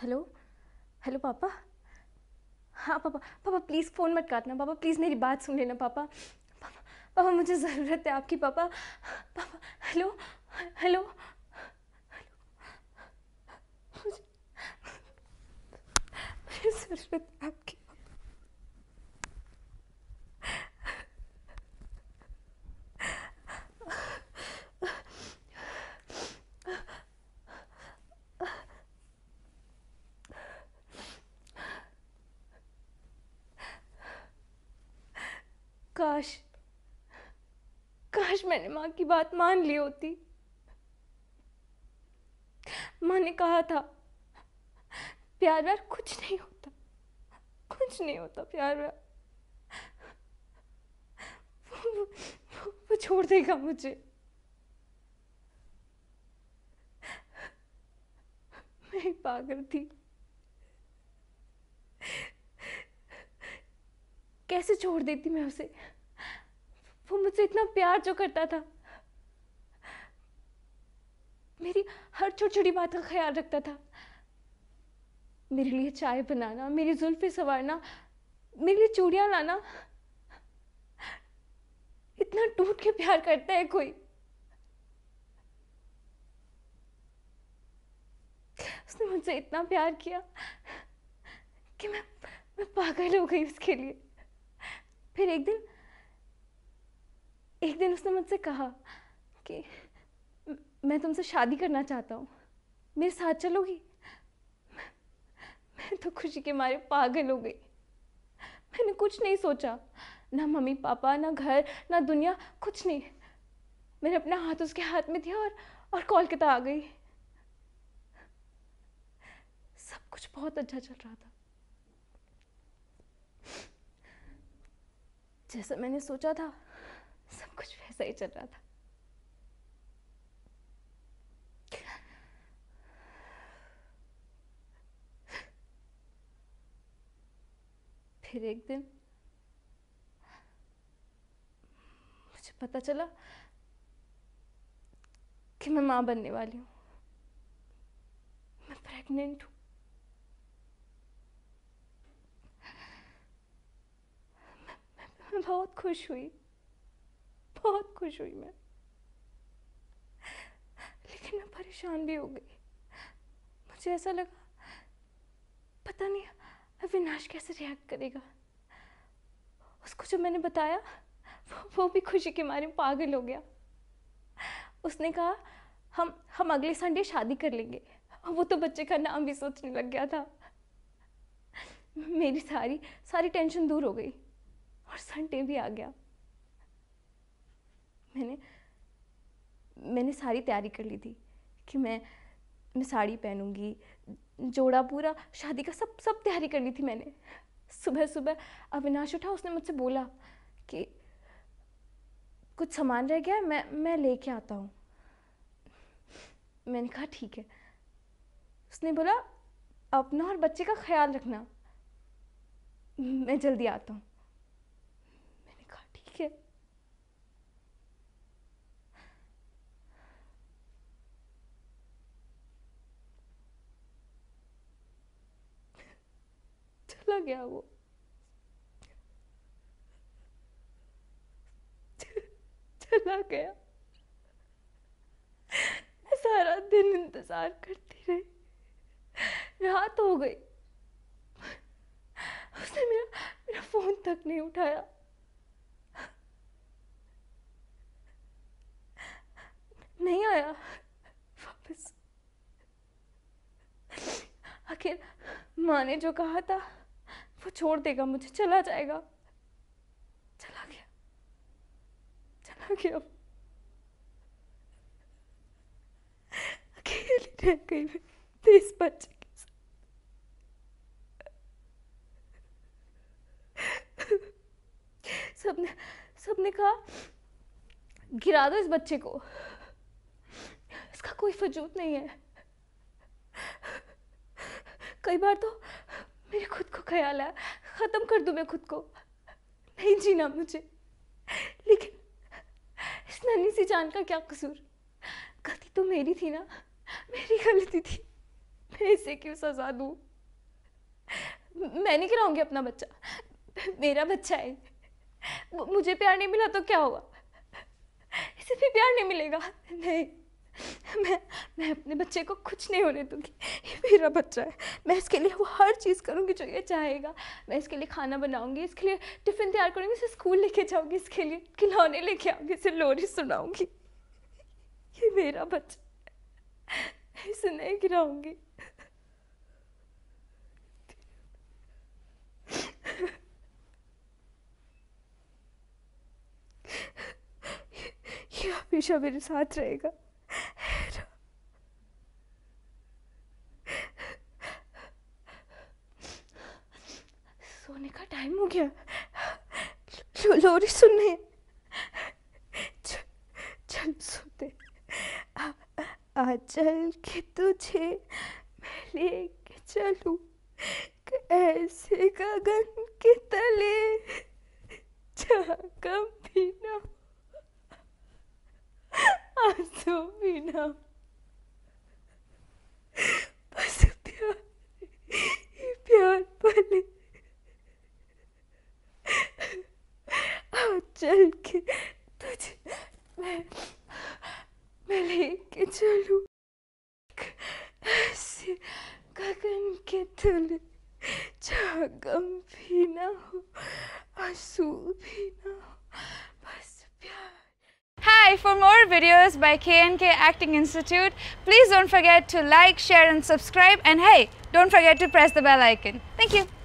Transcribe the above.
Hello hello पापा हाँ पापा पापा प्लीज़ फ़ोन मत काटना पापा प्लीज़ मेरी बात सुन लेना पापा पापा पापा मुझे ज़रूरत है आपकी पापा पापा हेलो हेलो मुझे ज़रूरत है काश काश मैंने माँ की बात मान ली होती माँ ने कहा था प्यार व्यार कुछ नहीं होता कुछ नहीं होता प्यार व्यार वो, वो, वो छोड़ देगा मुझे मैं पागल थी कैसे छोड़ देती मैं उसे मुझसे इतना प्यार जो करता था मेरी हर छोटी छोटी बात का ख्याल रखता था मेरे लिए चाय बनाना मेरी जुल्फे सवारना मेरे लिए चूड़ियाँ लाना इतना टूट के प्यार करता है कोई उसने मुझसे इतना प्यार किया कि मैं मैं पागल हो गई उसके लिए फिर एक दिन एक दिन उसने मुझसे कहा कि मैं तुमसे शादी करना चाहता हूँ मेरे साथ चलोगी मैं तो खुशी के मारे पागल हो गई मैंने कुछ नहीं सोचा ना मम्मी पापा ना घर ना दुनिया कुछ नहीं मैंने अपना हाथ उसके हाथ में दिया और और कोलकाता तो आ गई सब कुछ बहुत अच्छा चल रहा था जैसा मैंने सोचा था सही चल रहा था फिर एक दिन मुझे पता चला कि मैं मां बनने वाली हूं मैं प्रेग्नेंट हूं मैं, मैं, मैं बहुत खुश हुई बहुत खुश हुई मैं लेकिन मैं परेशान भी हो गई मुझे ऐसा लगा पता नहीं अविनाश कैसे रिएक्ट करेगा उसको जो मैंने बताया वो वो भी खुशी के मारे पागल हो गया उसने कहा हम हम अगले संडे शादी कर लेंगे वो तो बच्चे का नाम भी सोचने लग गया था मेरी सारी सारी टेंशन दूर हो गई और संडे भी आ गया मैंने मैंने सारी तैयारी कर ली थी कि मैं मैं साड़ी पहनूंगी जोड़ा पूरा शादी का सब सब तैयारी कर ली थी मैंने सुबह सुबह अविनाश उठा उसने मुझसे बोला कि कुछ सामान रह गया मैं मैं लेके आता हूँ मैंने कहा ठीक है उसने बोला अपना और बच्चे का ख्याल रखना मैं जल्दी आता हूँ चला गया वो चला गया मैं सारा दिन इंतजार करती रही रात हो गई उसने मेरा मेरा फोन तक नहीं उठाया नहीं आया वापस आखिर माँ ने जो कहा था वो छोड़ देगा मुझे चला जाएगा चला गया चला गया अकेली रह गई मैं तीस बच्चे के साथ सबने सबने कहा गिरा दो इस बच्चे को इसका कोई फजूत नहीं है कई बार तो मेरे खुद ख्याल आया ख़त्म कर दू मैं खुद को नहीं जीना मुझे लेकिन इस नन्ही सी जान का क्या कसूर गलती तो मेरी थी ना मेरी गलती थी मैं इसे क्यों सजा दू मैं नहीं कराऊंगी अपना बच्चा मेरा बच्चा है मुझे प्यार नहीं मिला तो क्या हुआ इसे भी प्यार नहीं मिलेगा नहीं मैं मैं अपने बच्चे को कुछ नहीं होने दूंगी ये मेरा बच्चा है मैं इसके लिए वो हर चीज़ करूंगी जो ये चाहेगा मैं इसके लिए खाना बनाऊंगी इसके लिए टिफ़िन तैयार करूंगी इसे स्कूल लेके जाऊंगी इसके लिए खिलौने लेके आऊंगी इसे लोरी सुनाऊंगी ये मेरा बच्चा इसे नहीं गिराऊंगी ये हमेशा मेरे साथ रहेगा हो गया लो, लोरी सुनने चल सोते आचल के तुझे मैं लेके चलूं ऐसे गगन के तले कम भी ना आंसू भी ना मुझे मैं मैं लेके चलूँ ऐसे गगन के तले जहाँ गम भी ना हो आंसू भी ना हो बस प्यार Hi, for more videos by KNK Acting Institute, please don't forget to like, share and subscribe and hey, don't forget to press the bell icon. Thank you.